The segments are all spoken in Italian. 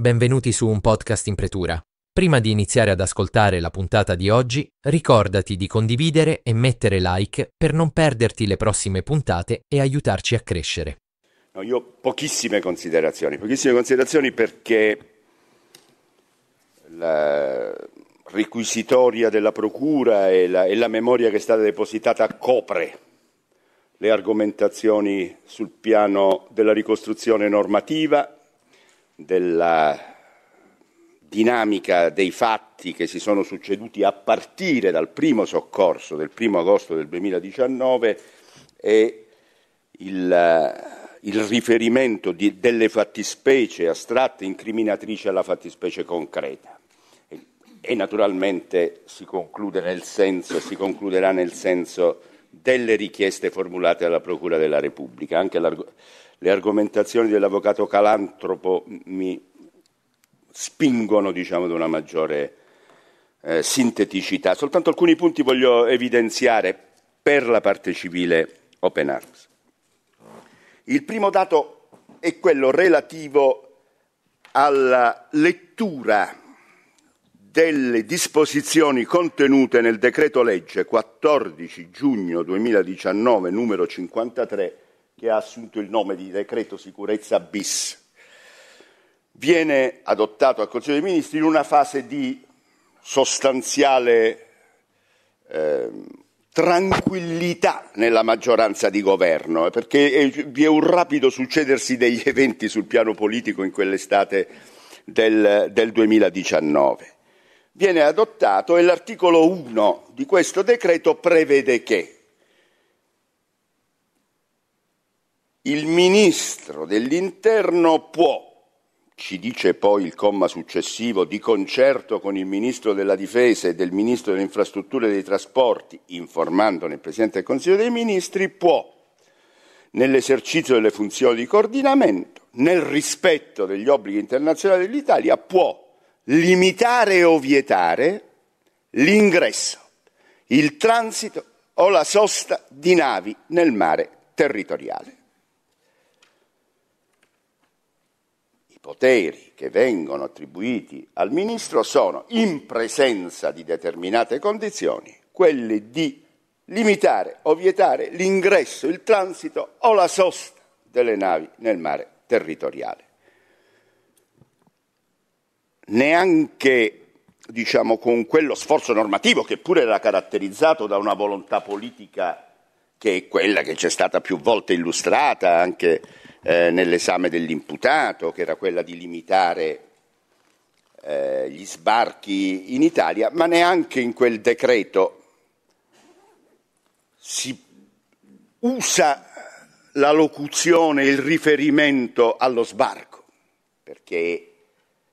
Benvenuti su un podcast in pretura. Prima di iniziare ad ascoltare la puntata di oggi, ricordati di condividere e mettere like per non perderti le prossime puntate e aiutarci a crescere. No, io pochissime considerazioni, pochissime considerazioni perché la requisitoria della Procura e la, e la memoria che è stata depositata copre le argomentazioni sul piano della ricostruzione normativa della dinamica dei fatti che si sono succeduti a partire dal primo soccorso del primo agosto del 2019 e il, il riferimento di, delle fattispecie astratte incriminatrici alla fattispecie concreta. E, e naturalmente si conclude nel senso, si concluderà nel senso delle richieste formulate alla Procura della Repubblica. Anche l'argomento le argomentazioni dell'avvocato Calantropo mi spingono diciamo, ad una maggiore eh, sinteticità. Soltanto alcuni punti voglio evidenziare per la parte civile Open Arms. Il primo dato è quello relativo alla lettura delle disposizioni contenute nel decreto legge 14 giugno 2019 numero 53 che ha assunto il nome di decreto sicurezza bis, viene adottato al Consiglio dei Ministri in una fase di sostanziale eh, tranquillità nella maggioranza di governo, eh, perché vi è un rapido succedersi degli eventi sul piano politico in quell'estate del, del 2019. Viene adottato e l'articolo 1 di questo decreto prevede che il ministro dell'interno può, ci dice poi il comma successivo, di concerto con il Ministro della Difesa e del Ministro delle Infrastrutture e dei Trasporti, informandone il Presidente del Consiglio dei Ministri, può, nell'esercizio delle funzioni di coordinamento, nel rispetto degli obblighi internazionali dell'Italia, può limitare o vietare l'ingresso, il transito o la sosta di navi nel mare territoriale. poteri che vengono attribuiti al ministro sono, in presenza di determinate condizioni, quelli di limitare o vietare l'ingresso, il transito o la sosta delle navi nel mare territoriale. Neanche diciamo, con quello sforzo normativo che pure era caratterizzato da una volontà politica che è quella che ci è stata più volte illustrata anche eh, nell'esame dell'imputato, che era quella di limitare eh, gli sbarchi in Italia, ma neanche in quel decreto si usa la locuzione, il riferimento allo sbarco, perché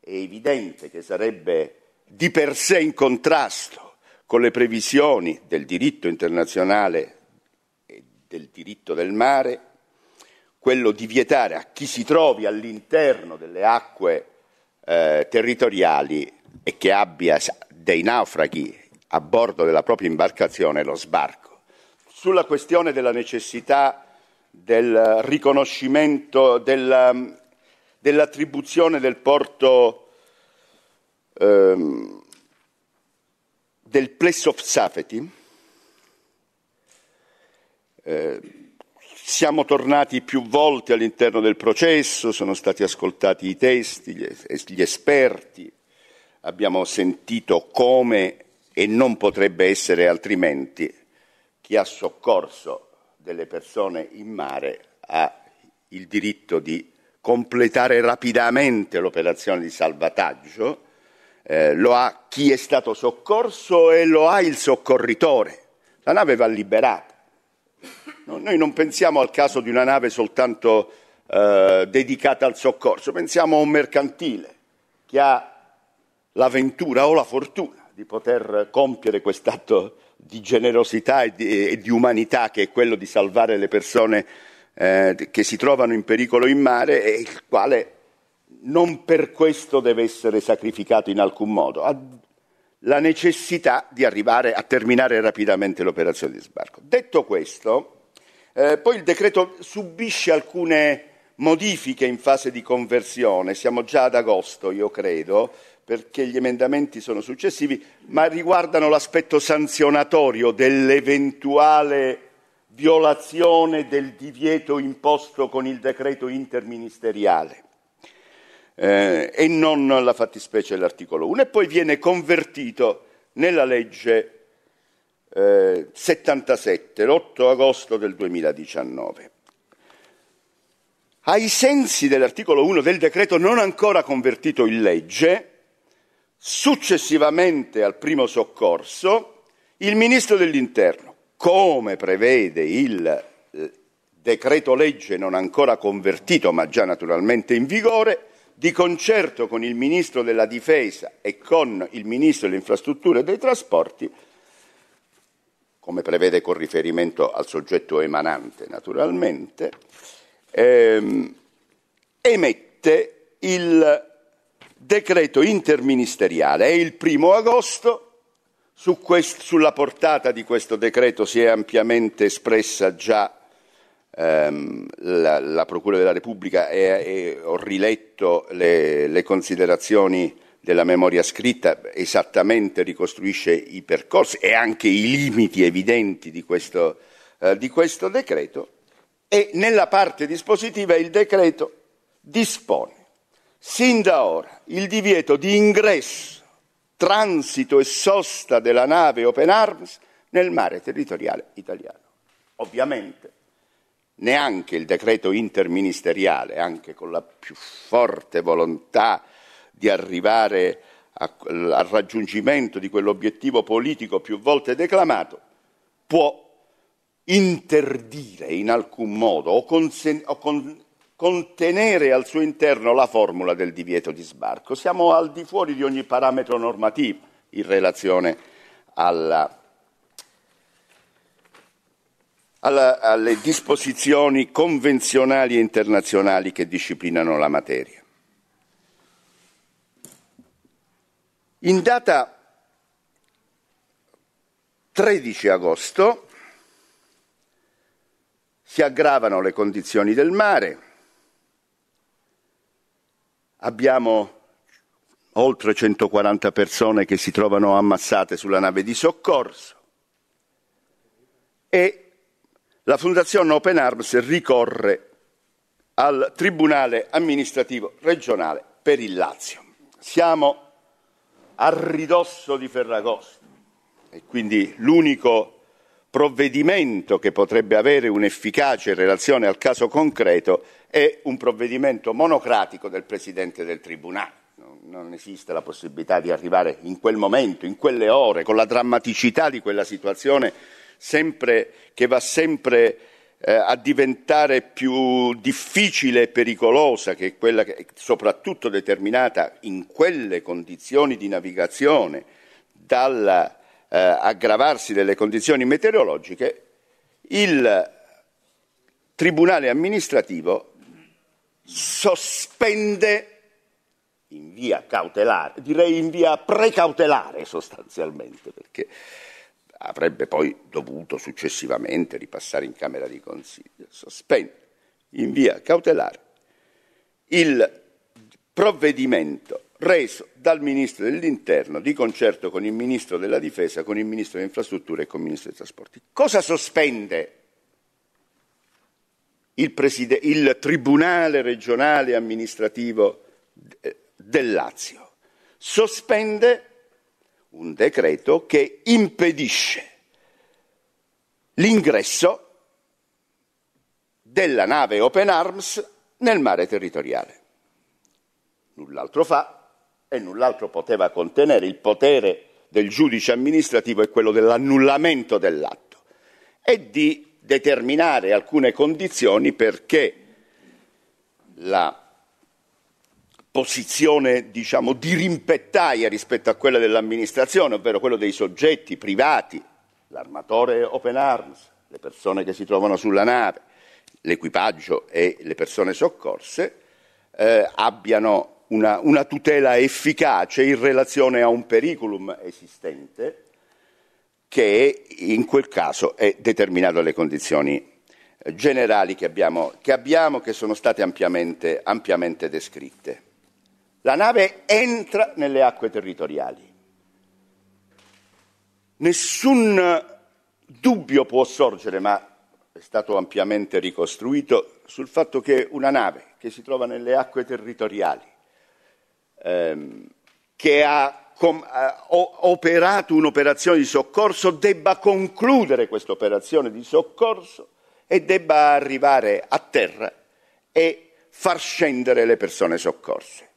è evidente che sarebbe di per sé in contrasto con le previsioni del diritto internazionale e del diritto del mare quello di vietare a chi si trovi all'interno delle acque eh, territoriali e che abbia dei naufraghi a bordo della propria imbarcazione lo sbarco. Sulla questione della necessità del riconoscimento della, dell'attribuzione del porto ehm, del place of safety, eh, siamo tornati più volte all'interno del processo, sono stati ascoltati i testi, gli esperti, abbiamo sentito come e non potrebbe essere altrimenti chi ha soccorso delle persone in mare ha il diritto di completare rapidamente l'operazione di salvataggio, eh, lo ha chi è stato soccorso e lo ha il soccorritore. La nave va liberata noi non pensiamo al caso di una nave soltanto eh, dedicata al soccorso, pensiamo a un mercantile che ha l'avventura o la fortuna di poter compiere quest'atto di generosità e di, e di, umanità che è quello di salvare le persone eh, che si trovano in pericolo in mare e il quale non per questo deve essere sacrificato in alcun modo. Ha la necessità di arrivare a terminare rapidamente l'operazione di sbarco. Detto questo, eh, poi il decreto subisce alcune modifiche in fase di conversione, siamo già ad agosto, io credo, perché gli emendamenti sono successivi, ma riguardano l'aspetto sanzionatorio dell'eventuale violazione del divieto imposto con il decreto interministeriale eh, e non la fattispecie dell'articolo 1. E poi viene convertito nella legge eh, 77, l'8 agosto del 2019. Ai sensi dell'articolo 1 del decreto non ancora convertito in legge, successivamente al primo soccorso, il Ministro dell'Interno, come prevede il eh, decreto legge non ancora convertito ma già naturalmente in vigore, di concerto con il Ministro della Difesa e con il Ministro delle Infrastrutture e dei Trasporti, come prevede con riferimento al soggetto emanante naturalmente, ehm, emette il decreto interministeriale. È il primo agosto, su quest- sulla portata di questo decreto si è ampiamente espressa già ehm, la, la, Procura della Repubblica e, e ho riletto le, le considerazioni della memoria scritta esattamente ricostruisce i percorsi e anche i limiti evidenti di questo, eh, di questo decreto e nella parte dispositiva il decreto dispone sin da ora il divieto di ingresso, transito e sosta della nave Open Arms nel mare territoriale italiano. Ovviamente neanche il decreto interministeriale, anche con la più forte volontà di arrivare a, al raggiungimento di quell'obiettivo politico più volte declamato, può interdire in alcun modo o, consen- o con- contenere al suo interno la formula del divieto di sbarco. Siamo al di fuori di ogni parametro normativo in relazione alla alla, alle disposizioni convenzionali e internazionali che disciplinano la materia. In data 13 agosto si aggravano le condizioni del mare, abbiamo oltre 140 persone che si trovano ammassate sulla nave di soccorso e la Fondazione Open Arms ricorre al Tribunale amministrativo regionale per il Lazio. Siamo a ridosso di Ferragosto e quindi l'unico provvedimento che potrebbe avere un'efficacia in relazione al caso concreto è un provvedimento monocratico del Presidente del Tribunale. Non esiste la possibilità di arrivare in quel momento, in quelle ore, con la drammaticità di quella situazione sempre, che va sempre eh, a diventare più difficile e pericolosa, che è quella che è soprattutto determinata in quelle condizioni di navigazione dall'aggravarsi eh, delle condizioni meteorologiche, il Tribunale amministrativo sospende in via cautelare, direi in via precautelare sostanzialmente, perché Avrebbe poi dovuto successivamente ripassare in Camera di Consiglio. Sospende in via cautelare il provvedimento reso dal Ministro dell'Interno di concerto con il Ministro della Difesa, con il Ministro delle Infrastrutture e con il Ministro dei Trasporti. Cosa sospende il, preside- il Tribunale regionale amministrativo eh, del Lazio? Sospende un decreto che impedisce l'ingresso della nave Open Arms nel mare territoriale. Null'altro fa e null'altro poteva contenere il potere del giudice amministrativo è quello dell'annullamento dell'atto e di determinare alcune condizioni perché la posizione diciamo, di rimpettaia rispetto a quella dell'amministrazione, ovvero quello dei soggetti privati, l'armatore Open Arms, le persone che si trovano sulla nave, l'equipaggio e le persone soccorse, eh, abbiano una, una, tutela efficace in relazione a un periculum esistente che in quel caso è determinato dalle condizioni eh, generali che abbiamo, che, abbiamo, che sono state ampiamente, ampiamente descritte. La nave entra nelle acque territoriali. Nessun dubbio può sorgere, ma è stato ampiamente ricostruito, sul fatto che una nave che si trova nelle acque territoriali, ehm, che ha, com- ha operato un'operazione di soccorso, debba concludere questa operazione di soccorso e debba arrivare a terra e far scendere le persone soccorse.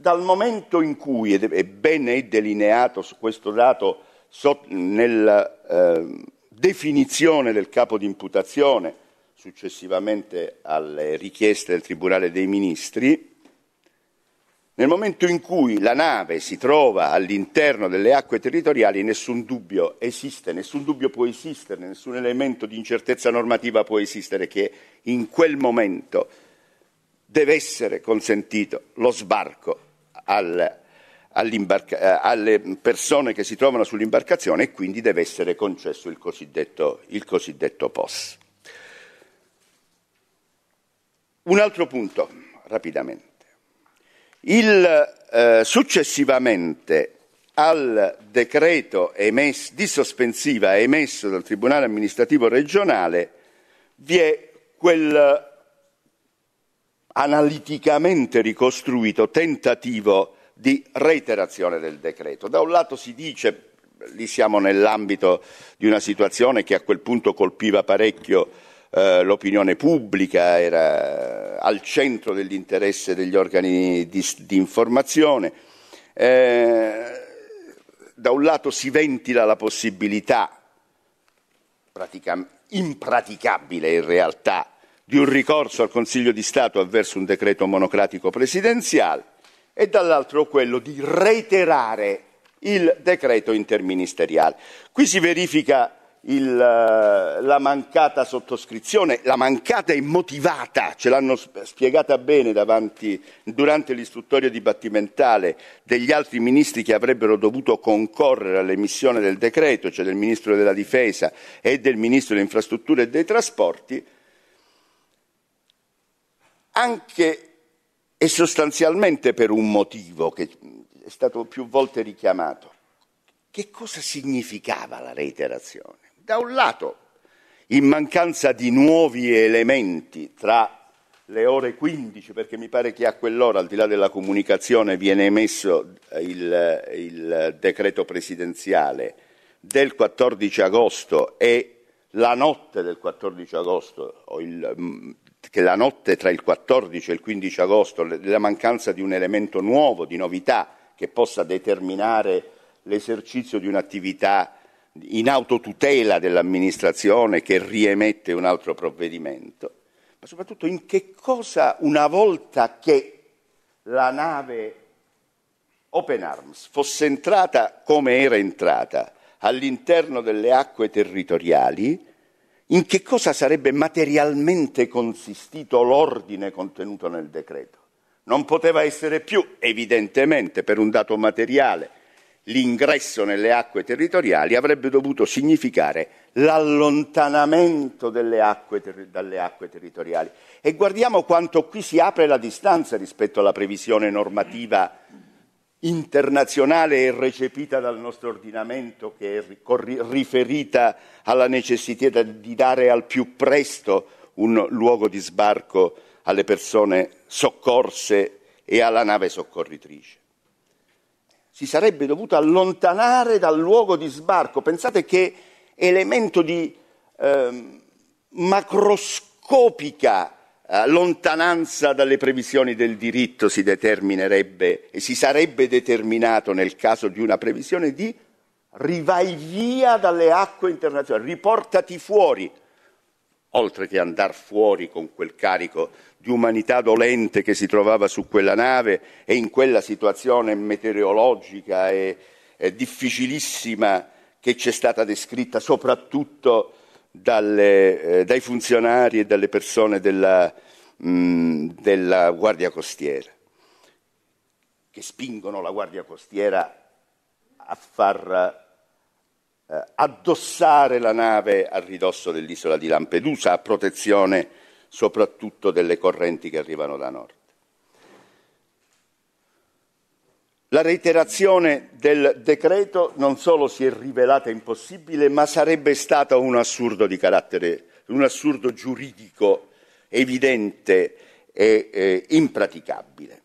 Dal momento in cui, e bene è delineato su questo dato so, nella eh, definizione del capo di imputazione, successivamente alle richieste del Tribunale dei Ministri, nel momento in cui la nave si trova all'interno delle acque territoriali, nessun dubbio esiste, nessun dubbio può esistere, nessun elemento di incertezza normativa può esistere che in quel momento deve essere consentito lo sbarco al, eh, alle persone che si trovano sull'imbarcazione e quindi deve essere concesso il cosiddetto, il cosiddetto POS. Un altro punto, rapidamente. Il, eh, successivamente al decreto emesso, di sospensiva emesso dal Tribunale amministrativo regionale vi è quel analiticamente ricostruito tentativo di reiterazione del decreto. Da un lato si dice, lì siamo nell'ambito di una situazione che a quel punto colpiva parecchio eh, l'opinione pubblica, era eh, al centro dell'interesse degli organi di, di informazione. Eh, da un lato si ventila la possibilità, impraticabile in realtà, di un ricorso al Consiglio di Stato avverso un decreto monocratico presidenziale e dall'altro quello di reiterare il decreto interministeriale. Qui si verifica il, eh, la mancata sottoscrizione, la mancata e motivata, ce l'hanno spiegata bene davanti, durante l'istruttoria dibattimentale degli altri ministri che avrebbero dovuto concorrere all'emissione del decreto, cioè del Ministro della Difesa e del Ministro delle Infrastrutture e dei Trasporti, anche e sostanzialmente per un motivo che è stato più volte richiamato. Che cosa significava la reiterazione? Da un lato, in mancanza di nuovi elementi tra le ore 15, perché mi pare che a quell'ora, al di là della comunicazione, viene emesso il, il decreto presidenziale del 14 agosto e la notte del 14 agosto o il che la notte tra il 14 e il 15 agosto, la mancanza di un elemento nuovo, di novità, che possa determinare l'esercizio di un'attività in autotutela dell'amministrazione che riemette un altro provvedimento, ma soprattutto in che cosa una volta che la nave Open Arms fosse entrata come era entrata all'interno delle acque territoriali, in che cosa sarebbe materialmente consistito l'ordine contenuto nel decreto? Non poteva essere più, evidentemente, per un dato materiale, l'ingresso nelle acque territoriali avrebbe dovuto significare l'allontanamento acque ter- dalle acque territoriali. E guardiamo quanto qui si apre la distanza rispetto alla previsione normativa internazionale e recepita dal nostro ordinamento che è riferita alla necessità di dare al più presto un luogo di sbarco alle persone soccorse e alla nave soccorritrice. Si sarebbe dovuto allontanare dal luogo di sbarco. Pensate che elemento di eh, macroscopica eh, lontananza dalle previsioni del diritto si determinerebbe e si sarebbe determinato nel caso di una previsione di rivai via dalle acque internazionali, riportati fuori, oltre che andare fuori con quel carico di umanità dolente che si trovava su quella nave e in quella situazione meteorologica e, e difficilissima che ci è stata descritta soprattutto dalle, eh, dai funzionari e dalle persone della, mh, mm, della Guardia Costiera, che spingono la Guardia Costiera a far eh, addossare la nave a ridosso dell'isola di Lampedusa, a protezione soprattutto delle correnti che arrivano da nord. La reiterazione del decreto non solo si è rivelata impossibile, ma sarebbe stata un assurdo di carattere, un assurdo giuridico evidente e eh, impraticabile.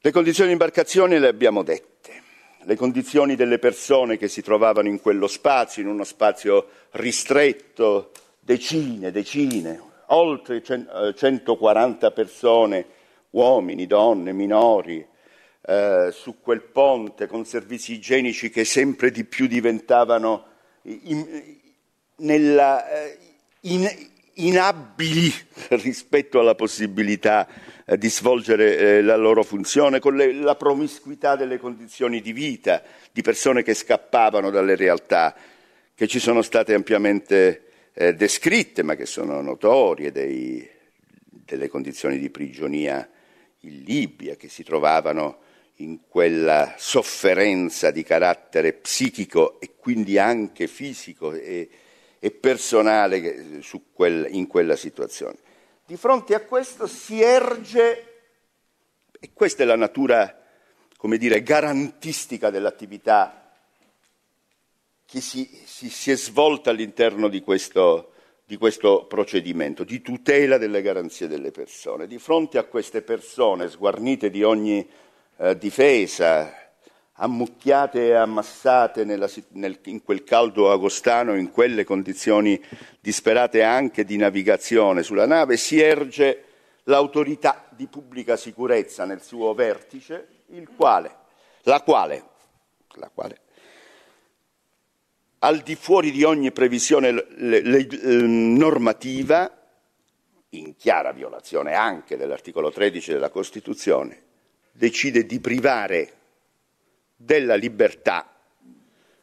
Le condizioni di imbarcazione le abbiamo dette, le condizioni delle persone che si trovavano in quello spazio, in uno spazio ristretto, decine, decine, oltre 140 eh, persone uomini, donne, minori, eh, su quel ponte con servizi igienici che sempre di più diventavano in, nella, eh, in, inabili rispetto alla possibilità eh, di svolgere eh, la loro funzione, con le, la promiscuità delle condizioni di vita di persone che scappavano dalle realtà che ci sono state ampiamente eh, descritte, ma che sono notorie, dei, delle condizioni di prigionia in Libia, che si trovavano in quella sofferenza di carattere psichico e quindi anche fisico e, e personale quel, in quella situazione. Di fronte a questo si erge, e questa è la natura, come dire, garantistica dell'attività che si, si, si è svolta all'interno di questo, di questo procedimento, di tutela delle garanzie delle persone. Di fronte a queste persone sguarnite di ogni eh, difesa, ammucchiate e ammassate nella, nel, in quel caldo agostano, in quelle condizioni disperate anche di navigazione sulla nave, si erge l'autorità di pubblica sicurezza nel suo vertice, quale, la, quale, la quale al di fuori di ogni previsione le, le, le, ehm, normativa, in chiara violazione anche dell'articolo 13 della Costituzione, decide di privare della libertà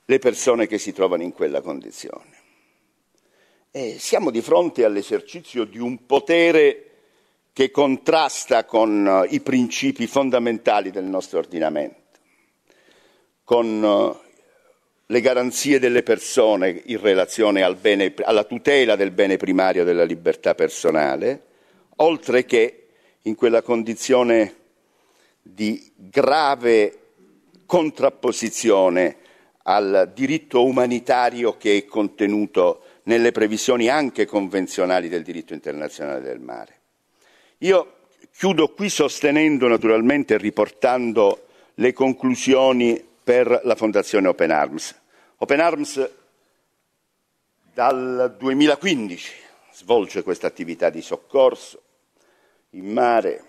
le persone che si trovano in quella condizione. E siamo di fronte all'esercizio di un potere che contrasta con eh, i principi fondamentali del nostro ordinamento, con eh, le garanzie delle persone in relazione al bene, alla tutela del bene primario della libertà personale, oltre che in quella condizione di grave contrapposizione al diritto umanitario che è contenuto nelle previsioni anche convenzionali del diritto internazionale del mare. Io chiudo qui sostenendo naturalmente e riportando le conclusioni per la Fondazione Open Arms. Open Arms dal 2015 svolge questa attività di soccorso in mare.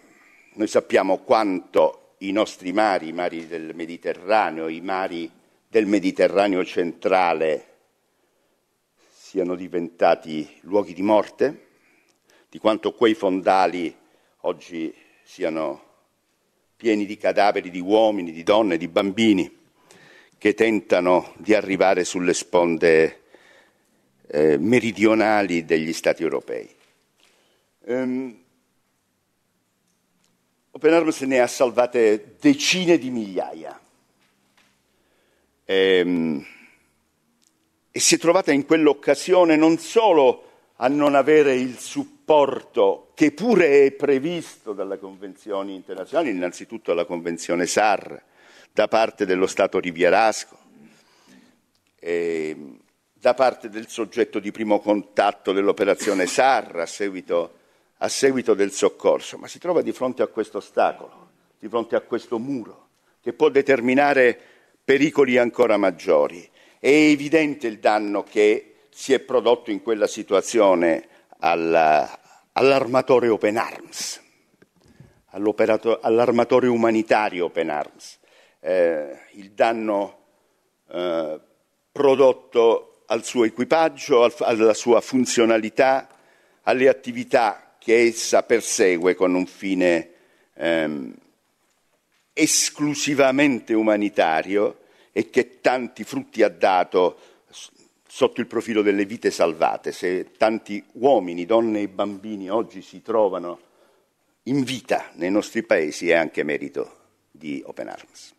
Noi sappiamo quanto i nostri mari, i mari del Mediterraneo, i mari del Mediterraneo centrale siano diventati luoghi di morte, di quanto quei fondali oggi siano pieni di cadaveri di uomini, di donne, di bambini che tentano di arrivare sulle sponde eh, meridionali degli Stati europei. Um, Open Arms ne ha salvate decine di migliaia e, ehm, e si è trovata in quell'occasione non solo a non avere il supporto che pure è previsto dalle convenzioni internazionali, innanzitutto la Convenzione SAR, da parte dello Stato rivierasco, eh, da parte del soggetto di primo contatto dell'operazione SAR a seguito, a seguito del soccorso, ma si trova di fronte a questo ostacolo, di fronte a questo muro che può determinare pericoli ancora maggiori. È evidente il danno che si è prodotto in quella situazione alla, all'armatore Open Arms, all'armatore umanitario Open Arms eh, il danno eh, prodotto al suo equipaggio, al, alla sua funzionalità, alle attività che essa persegue con un fine ehm, esclusivamente umanitario e che tanti frutti ha dato sotto il profilo delle vite salvate. Se tanti uomini, donne e bambini oggi si trovano in vita nei nostri paesi è anche merito di Open Arms.